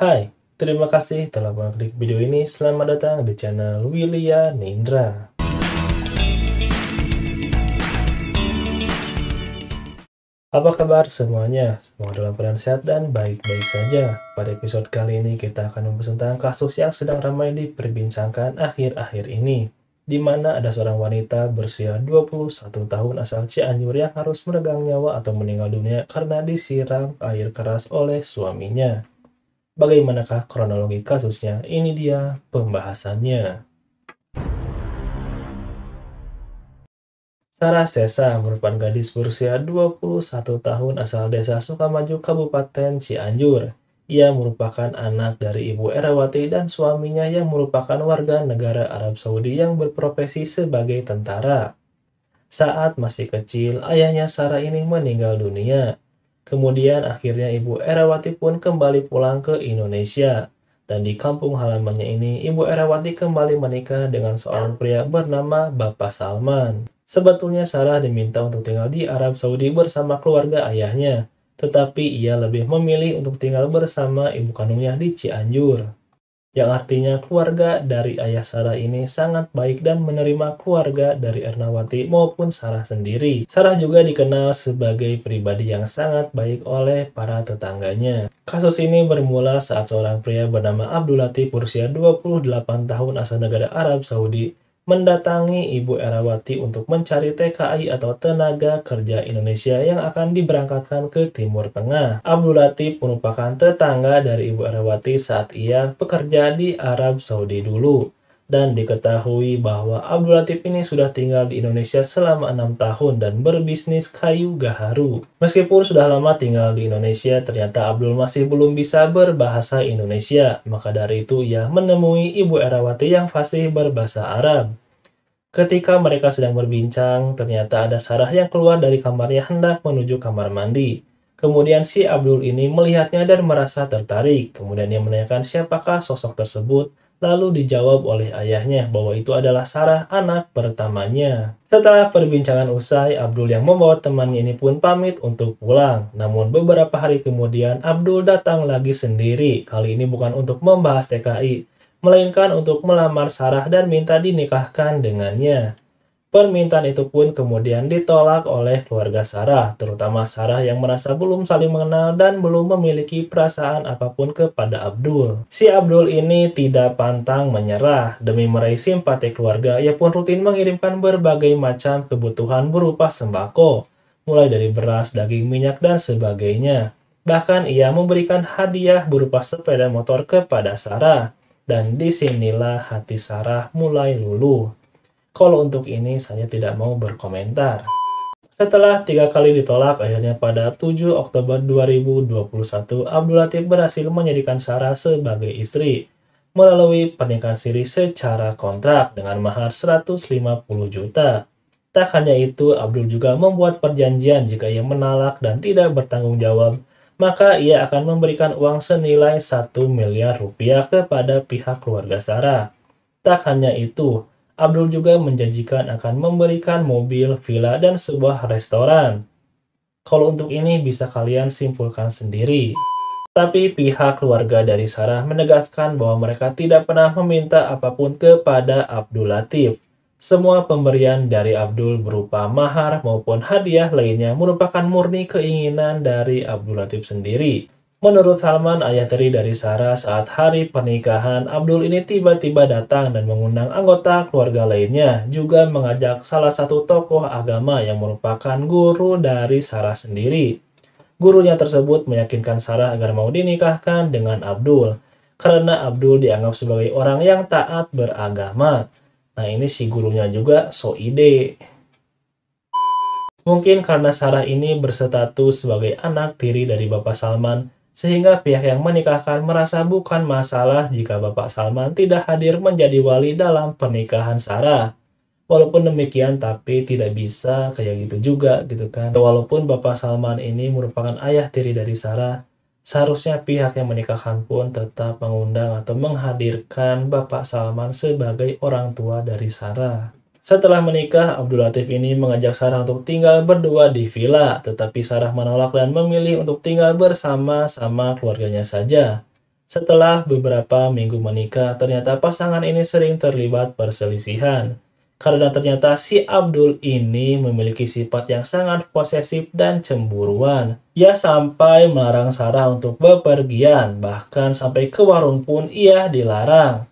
Hai, terima kasih telah mengklik video ini. Selamat datang di channel William Nindra. Apa kabar semuanya? Semoga dalam keadaan sehat dan baik-baik saja. Pada episode kali ini kita akan membahas tentang kasus yang sedang ramai diperbincangkan akhir-akhir ini, di mana ada seorang wanita berusia 21 tahun asal Cianjur yang harus meregang nyawa atau meninggal dunia karena disiram air keras oleh suaminya bagaimanakah kronologi kasusnya? Ini dia pembahasannya. Sarah Sesa merupakan gadis berusia 21 tahun asal desa Sukamaju, Kabupaten Cianjur. Ia merupakan anak dari Ibu Erawati dan suaminya yang merupakan warga negara Arab Saudi yang berprofesi sebagai tentara. Saat masih kecil, ayahnya Sarah ini meninggal dunia Kemudian akhirnya Ibu Erawati pun kembali pulang ke Indonesia. Dan di kampung halamannya ini, Ibu Erawati kembali menikah dengan seorang pria bernama Bapak Salman. Sebetulnya Sarah diminta untuk tinggal di Arab Saudi bersama keluarga ayahnya, tetapi ia lebih memilih untuk tinggal bersama ibu kandungnya di Cianjur yang artinya keluarga dari ayah Sarah ini sangat baik dan menerima keluarga dari Ernawati maupun Sarah sendiri. Sarah juga dikenal sebagai pribadi yang sangat baik oleh para tetangganya. Kasus ini bermula saat seorang pria bernama Abdul Latif berusia 28 tahun asal negara Arab Saudi mendatangi Ibu Erawati untuk mencari TKI atau tenaga kerja Indonesia yang akan diberangkatkan ke Timur Tengah. Abdul Latif merupakan tetangga dari Ibu Erawati saat ia bekerja di Arab Saudi dulu dan diketahui bahwa Abdul Latif ini sudah tinggal di Indonesia selama enam tahun dan berbisnis kayu gaharu. Meskipun sudah lama tinggal di Indonesia, ternyata Abdul masih belum bisa berbahasa Indonesia. Maka dari itu ia menemui Ibu Erawati yang fasih berbahasa Arab. Ketika mereka sedang berbincang, ternyata ada Sarah yang keluar dari kamarnya hendak menuju kamar mandi. Kemudian si Abdul ini melihatnya dan merasa tertarik. Kemudian ia menanyakan siapakah sosok tersebut, lalu dijawab oleh ayahnya bahwa itu adalah Sarah anak pertamanya. Setelah perbincangan usai, Abdul yang membawa temannya ini pun pamit untuk pulang. Namun beberapa hari kemudian, Abdul datang lagi sendiri. Kali ini bukan untuk membahas TKI, melainkan untuk melamar Sarah dan minta dinikahkan dengannya. Permintaan itu pun kemudian ditolak oleh keluarga Sarah, terutama Sarah yang merasa belum saling mengenal dan belum memiliki perasaan apapun kepada Abdul. Si Abdul ini tidak pantang menyerah. Demi meraih simpati keluarga, ia pun rutin mengirimkan berbagai macam kebutuhan berupa sembako, mulai dari beras, daging, minyak, dan sebagainya. Bahkan ia memberikan hadiah berupa sepeda motor kepada Sarah. Dan disinilah hati Sarah mulai luluh. Kalau untuk ini saya tidak mau berkomentar. Setelah tiga kali ditolak, akhirnya pada 7 Oktober 2021, Abdul Latif berhasil menjadikan Sarah sebagai istri melalui pernikahan siri secara kontrak dengan mahar 150 juta. Tak hanya itu, Abdul juga membuat perjanjian jika ia menalak dan tidak bertanggung jawab maka ia akan memberikan uang senilai 1 miliar rupiah kepada pihak keluarga Sarah. Tak hanya itu, Abdul juga menjanjikan akan memberikan mobil, villa, dan sebuah restoran. Kalau untuk ini bisa kalian simpulkan sendiri. Tapi pihak keluarga dari Sarah menegaskan bahwa mereka tidak pernah meminta apapun kepada Abdul Latif. Semua pemberian dari Abdul berupa mahar maupun hadiah lainnya merupakan murni keinginan dari Abdul Latif sendiri. Menurut Salman, ayah tiri dari Sarah saat hari pernikahan, Abdul ini tiba-tiba datang dan mengundang anggota keluarga lainnya, juga mengajak salah satu tokoh agama yang merupakan guru dari Sarah sendiri. Gurunya tersebut meyakinkan Sarah agar mau dinikahkan dengan Abdul, karena Abdul dianggap sebagai orang yang taat beragama. Nah ini si gurunya juga so ide. Mungkin karena Sarah ini berstatus sebagai anak tiri dari Bapak Salman, sehingga pihak yang menikahkan merasa bukan masalah jika Bapak Salman tidak hadir menjadi wali dalam pernikahan Sarah. Walaupun demikian, tapi tidak bisa kayak gitu juga gitu kan. Walaupun Bapak Salman ini merupakan ayah tiri dari Sarah, Seharusnya pihak yang menikahkan pun tetap mengundang atau menghadirkan Bapak Salman sebagai orang tua dari Sarah. Setelah menikah, Abdul Latif ini mengajak Sarah untuk tinggal berdua di villa, tetapi Sarah menolak dan memilih untuk tinggal bersama-sama keluarganya saja. Setelah beberapa minggu menikah, ternyata pasangan ini sering terlibat perselisihan karena ternyata si Abdul ini memiliki sifat yang sangat posesif dan cemburuan. Ia sampai melarang Sarah untuk bepergian, bahkan sampai ke warung pun ia dilarang.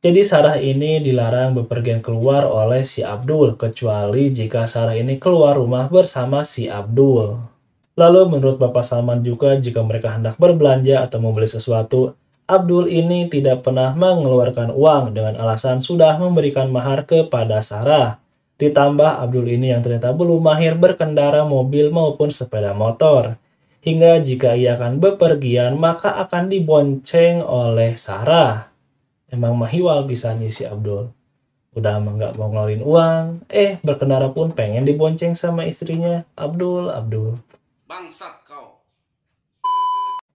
Jadi Sarah ini dilarang bepergian keluar oleh si Abdul, kecuali jika Sarah ini keluar rumah bersama si Abdul. Lalu menurut Bapak Salman juga, jika mereka hendak berbelanja atau membeli sesuatu, Abdul ini tidak pernah mengeluarkan uang dengan alasan sudah memberikan mahar kepada Sarah. Ditambah Abdul ini yang ternyata belum mahir berkendara mobil maupun sepeda motor. Hingga jika ia akan bepergian maka akan dibonceng oleh Sarah. Emang mahiwal nih si Abdul. Udah nggak mau ngeluarin uang, eh berkendara pun pengen dibonceng sama istrinya Abdul, Abdul. Bangsat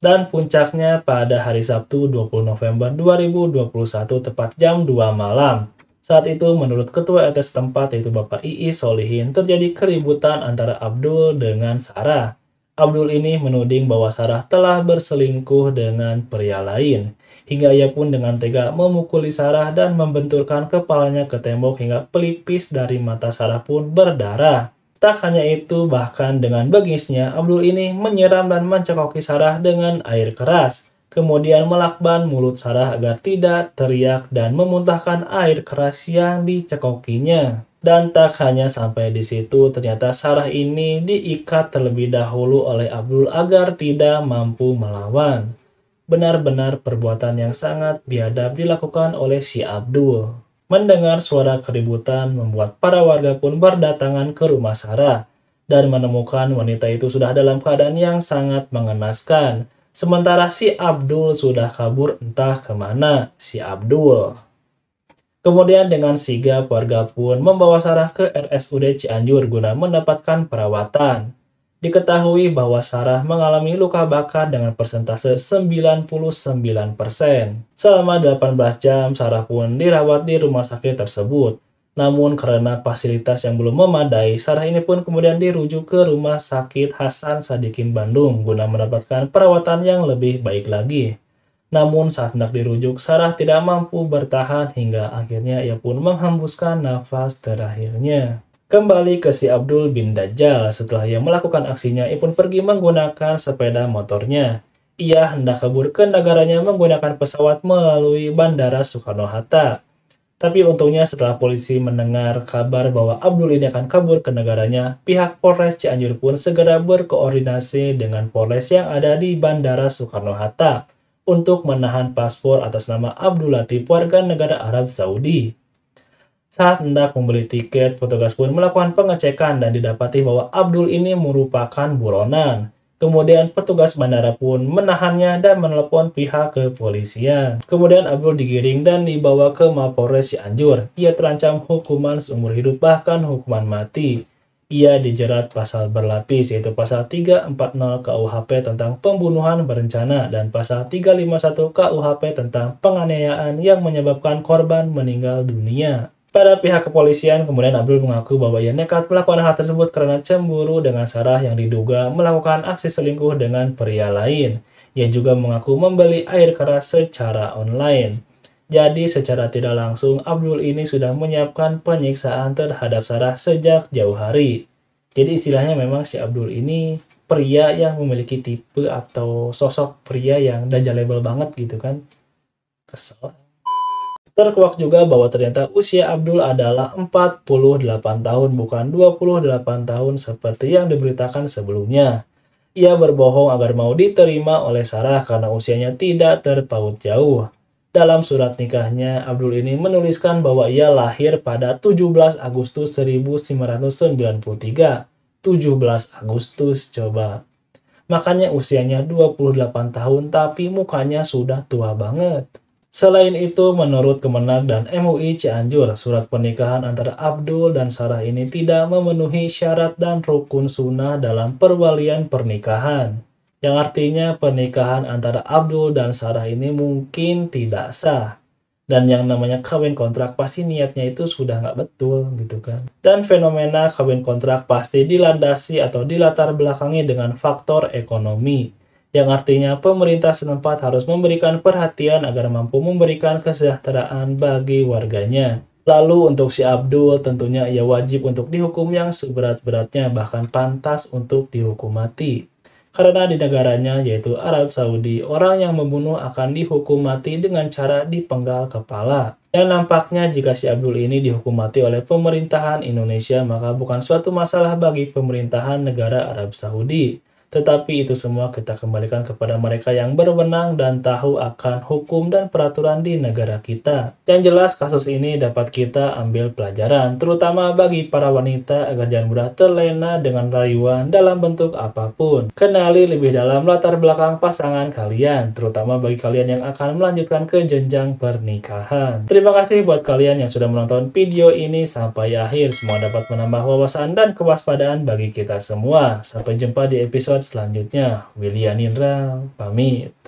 dan puncaknya pada hari Sabtu 20 November 2021 tepat jam 2 malam. Saat itu menurut ketua RT setempat yaitu Bapak II Solihin terjadi keributan antara Abdul dengan Sarah. Abdul ini menuding bahwa Sarah telah berselingkuh dengan pria lain. Hingga ia pun dengan tega memukuli Sarah dan membenturkan kepalanya ke tembok hingga pelipis dari mata Sarah pun berdarah. Tak hanya itu, bahkan dengan begisnya, Abdul ini menyiram dan mencekoki Sarah dengan air keras. Kemudian melakban mulut Sarah agar tidak teriak dan memuntahkan air keras yang dicekokinya. Dan tak hanya sampai di situ, ternyata Sarah ini diikat terlebih dahulu oleh Abdul agar tidak mampu melawan. Benar-benar perbuatan yang sangat biadab dilakukan oleh si Abdul. Mendengar suara keributan membuat para warga pun berdatangan ke rumah Sarah dan menemukan wanita itu sudah dalam keadaan yang sangat mengenaskan. Sementara si Abdul sudah kabur entah kemana si Abdul. Kemudian dengan sigap warga pun membawa Sarah ke RSUD Cianjur guna mendapatkan perawatan diketahui bahwa Sarah mengalami luka bakar dengan persentase 99%. Selama 18 jam, Sarah pun dirawat di rumah sakit tersebut. Namun karena fasilitas yang belum memadai, Sarah ini pun kemudian dirujuk ke rumah sakit Hasan Sadikin Bandung guna mendapatkan perawatan yang lebih baik lagi. Namun saat hendak dirujuk, Sarah tidak mampu bertahan hingga akhirnya ia pun menghembuskan nafas terakhirnya kembali ke si Abdul bin Dajjal setelah ia melakukan aksinya, ia pun pergi menggunakan sepeda motornya. Ia hendak kabur ke negaranya menggunakan pesawat melalui Bandara Soekarno-Hatta. Tapi untungnya setelah polisi mendengar kabar bahwa Abdul ini akan kabur ke negaranya, pihak Polres Cianjur pun segera berkoordinasi dengan Polres yang ada di Bandara Soekarno-Hatta untuk menahan paspor atas nama Abdul Latif warga negara Arab Saudi. Saat hendak membeli tiket, petugas pun melakukan pengecekan dan didapati bahwa Abdul ini merupakan buronan. Kemudian petugas bandara pun menahannya dan menelpon pihak kepolisian. Kemudian Abdul digiring dan dibawa ke Mapolres Cianjur. Ia terancam hukuman seumur hidup bahkan hukuman mati. Ia dijerat pasal berlapis yaitu pasal 340 KUHP tentang pembunuhan berencana dan pasal 351 KUHP tentang penganiayaan yang menyebabkan korban meninggal dunia. Pada pihak kepolisian, kemudian Abdul mengaku bahwa ia nekat melakukan hal tersebut karena cemburu dengan Sarah yang diduga melakukan aksi selingkuh dengan pria lain. Ia juga mengaku membeli air keras secara online. Jadi secara tidak langsung Abdul ini sudah menyiapkan penyiksaan terhadap Sarah sejak jauh hari. Jadi istilahnya memang si Abdul ini pria yang memiliki tipe atau sosok pria yang dajalable banget gitu kan. Kesel. Terkuak juga bahwa ternyata usia Abdul adalah 48 tahun bukan 28 tahun seperti yang diberitakan sebelumnya. Ia berbohong agar mau diterima oleh Sarah karena usianya tidak terpaut jauh. Dalam surat nikahnya, Abdul ini menuliskan bahwa ia lahir pada 17 Agustus 1993. 17 Agustus coba. Makanya usianya 28 tahun tapi mukanya sudah tua banget. Selain itu, menurut Kemenag dan MUI Cianjur, surat pernikahan antara Abdul dan Sarah ini tidak memenuhi syarat dan rukun sunnah dalam perwalian pernikahan. Yang artinya pernikahan antara Abdul dan Sarah ini mungkin tidak sah. Dan yang namanya kawin kontrak pasti niatnya itu sudah nggak betul gitu kan. Dan fenomena kawin kontrak pasti dilandasi atau dilatar belakangi dengan faktor ekonomi yang artinya pemerintah setempat harus memberikan perhatian agar mampu memberikan kesejahteraan bagi warganya. Lalu untuk si Abdul tentunya ia wajib untuk dihukum yang seberat-beratnya bahkan pantas untuk dihukum mati. Karena di negaranya yaitu Arab Saudi, orang yang membunuh akan dihukum mati dengan cara dipenggal kepala. Dan nampaknya jika si Abdul ini dihukum mati oleh pemerintahan Indonesia maka bukan suatu masalah bagi pemerintahan negara Arab Saudi. Tetapi itu semua kita kembalikan kepada mereka yang berwenang dan tahu akan hukum dan peraturan di negara kita. Yang jelas kasus ini dapat kita ambil pelajaran, terutama bagi para wanita agar jangan mudah terlena dengan rayuan dalam bentuk apapun. Kenali lebih dalam latar belakang pasangan kalian, terutama bagi kalian yang akan melanjutkan ke jenjang pernikahan. Terima kasih buat kalian yang sudah menonton video ini sampai akhir. Semua dapat menambah wawasan dan kewaspadaan bagi kita semua. Sampai jumpa di episode selanjutnya William Indra pamit.